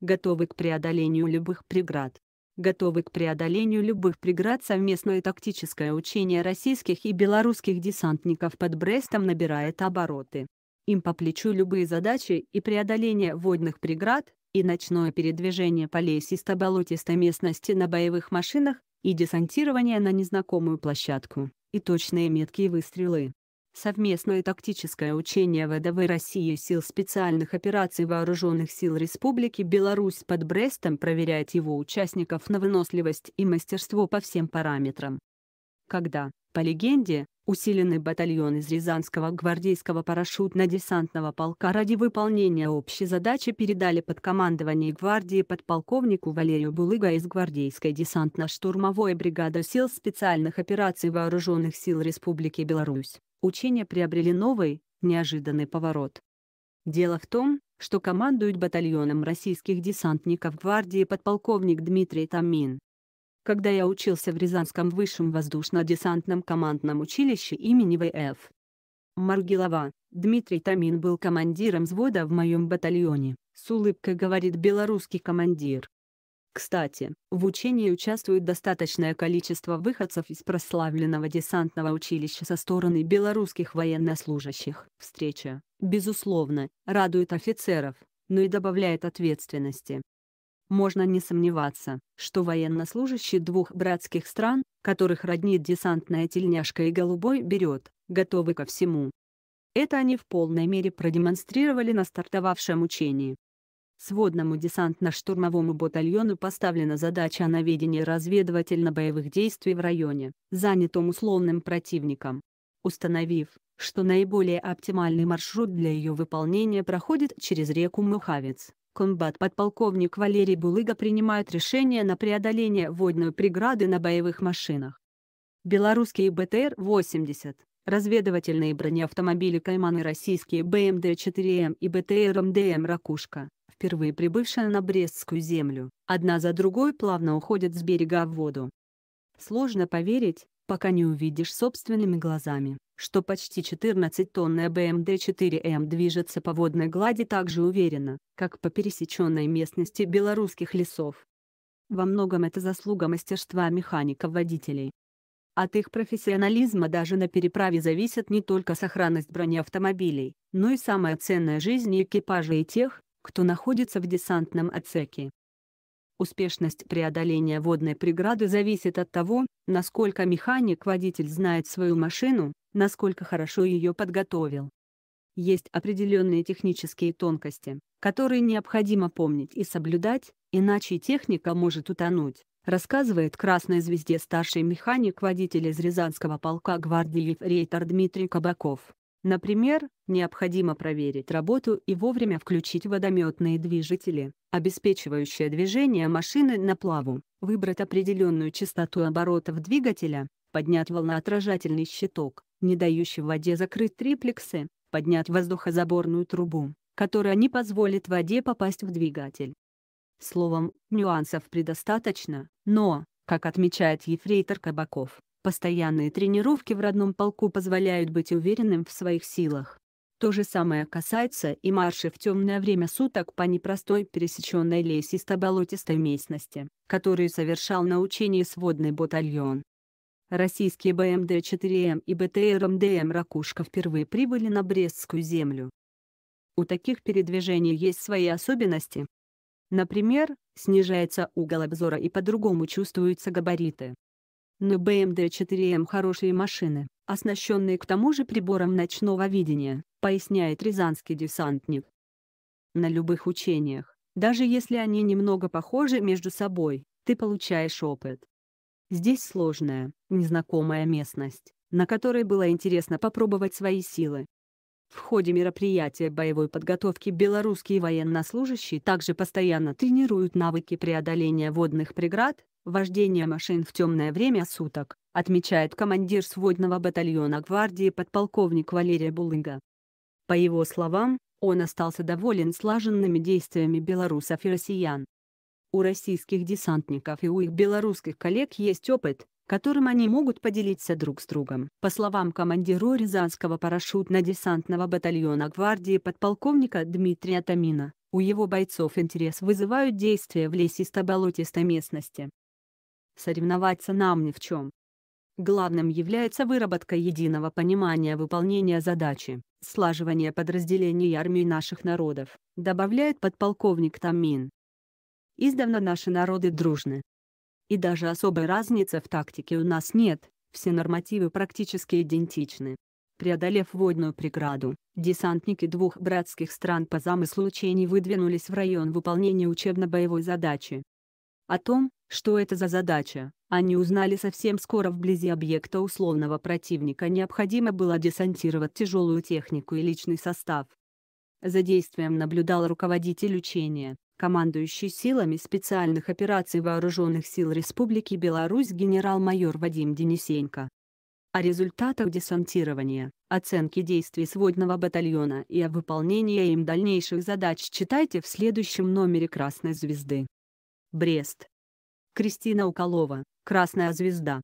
готовы к преодолению любых преград. Готовы к преодолению любых преград совместное тактическое учение российских и белорусских десантников под Брестом набирает обороты. Им по плечу любые задачи и преодоление водных преград, и ночное передвижение по лесисто-болотистой местности на боевых машинах, и десантирование на незнакомую площадку, и точные меткие выстрелы. Совместное тактическое учение ВДВ России сил специальных операций Вооруженных сил Республики Беларусь под Брестом проверяет его участников на выносливость и мастерство по всем параметрам. Когда, по легенде, усиленный батальон из Рязанского гвардейского парашютно-десантного полка ради выполнения общей задачи передали под командование гвардии подполковнику Валерию Булыга из гвардейской десантно-штурмовой бригады сил специальных операций Вооруженных сил Республики Беларусь учения приобрели новый, неожиданный поворот. Дело в том, что командует батальоном российских десантников гвардии подполковник Дмитрий Тамин. Когда я учился в Рязанском высшем воздушно-десантном командном училище имени В.Ф. Маргилова, Дмитрий Тамин был командиром взвода в моем батальоне, с улыбкой говорит белорусский командир. Кстати, в учении участвует достаточное количество выходцев из прославленного десантного училища со стороны белорусских военнослужащих. Встреча, безусловно, радует офицеров, но и добавляет ответственности. Можно не сомневаться, что военнослужащие двух братских стран, которых роднит десантная тельняшка и голубой берет, готовы ко всему. Это они в полной мере продемонстрировали на стартовавшем учении. Сводному десантно-штурмовому батальону поставлена задача наведения разведывательно-боевых действий в районе, занятом условным противником. Установив, что наиболее оптимальный маршрут для ее выполнения проходит через реку Мухавец, комбат-подполковник Валерий Булыга принимает решение на преодоление водной преграды на боевых машинах. Белорусские БТР-80 разведывательные бронеавтомобили Кайманы российские БМД-4М и БТР-МДМ «Ракушка» впервые прибывшая на Брестскую землю, одна за другой плавно уходят с берега в воду. Сложно поверить, пока не увидишь собственными глазами, что почти 14-тонная БМД-4М движется по водной глади так же уверенно, как по пересеченной местности белорусских лесов. Во многом это заслуга мастерства механиков-водителей. От их профессионализма даже на переправе зависит не только сохранность брони автомобилей, но и самая ценная жизнь экипажа и тех, кто находится в десантном отсеке. Успешность преодоления водной преграды зависит от того, насколько механик-водитель знает свою машину, насколько хорошо ее подготовил. Есть определенные технические тонкости, которые необходимо помнить и соблюдать, иначе техника может утонуть, рассказывает «Красной звезде» старший механик-водитель из Рязанского полка гвардии рейтер Дмитрий Кабаков. Например, необходимо проверить работу и вовремя включить водометные движители, обеспечивающие движение машины на плаву, выбрать определенную частоту оборотов двигателя, поднять волноотражательный щиток, не дающий воде закрыть триплексы, поднять воздухозаборную трубу, которая не позволит воде попасть в двигатель. Словом, нюансов предостаточно, но, как отмечает ефрейтор Кабаков, Постоянные тренировки в родном полку позволяют быть уверенным в своих силах. То же самое касается и марши в темное время суток по непростой пересеченной лесисто-болотистой местности, которую совершал на учении сводный батальон. Российские БМД-4М и БТР-МДМ «Ракушка» впервые прибыли на Брестскую землю. У таких передвижений есть свои особенности. Например, снижается угол обзора и по-другому чувствуются габариты. Но BMW4M хорошие машины, оснащенные к тому же прибором ночного видения, поясняет рязанский десантник. На любых учениях, даже если они немного похожи между собой, ты получаешь опыт. Здесь сложная, незнакомая местность, на которой было интересно попробовать свои силы. В ходе мероприятия боевой подготовки белорусские военнослужащие также постоянно тренируют навыки преодоления водных преград, вождения машин в темное время суток, отмечает командир сводного батальона гвардии подполковник Валерий Булыга. По его словам, он остался доволен слаженными действиями белорусов и россиян. У российских десантников и у их белорусских коллег есть опыт, которым они могут поделиться друг с другом. По словам командира Рязанского парашютно-десантного батальона гвардии подполковника Дмитрия Тамина, у его бойцов интерес вызывают действия в лесисто-болотистой местности. Соревноваться нам ни в чем. Главным является выработка единого понимания выполнения задачи, слаживание подразделений армии наших народов, добавляет подполковник Тамин. Издавна наши народы дружны, и даже особой разницы в тактике у нас нет, все нормативы практически идентичны. Преодолев водную преграду, десантники двух братских стран по замыслу учений выдвинулись в район выполнения учебно-боевой задачи. О том, что это за задача, они узнали совсем скоро вблизи объекта условного противника необходимо было десантировать тяжелую технику и личный состав. За действием наблюдал руководитель учения, командующий силами специальных операций Вооруженных сил Республики Беларусь генерал-майор Вадим Денисенко. О результатах десантирования, оценке действий сводного батальона и о выполнении им дальнейших задач читайте в следующем номере «Красной звезды». Брест. Кристина Уколова, «Красная звезда».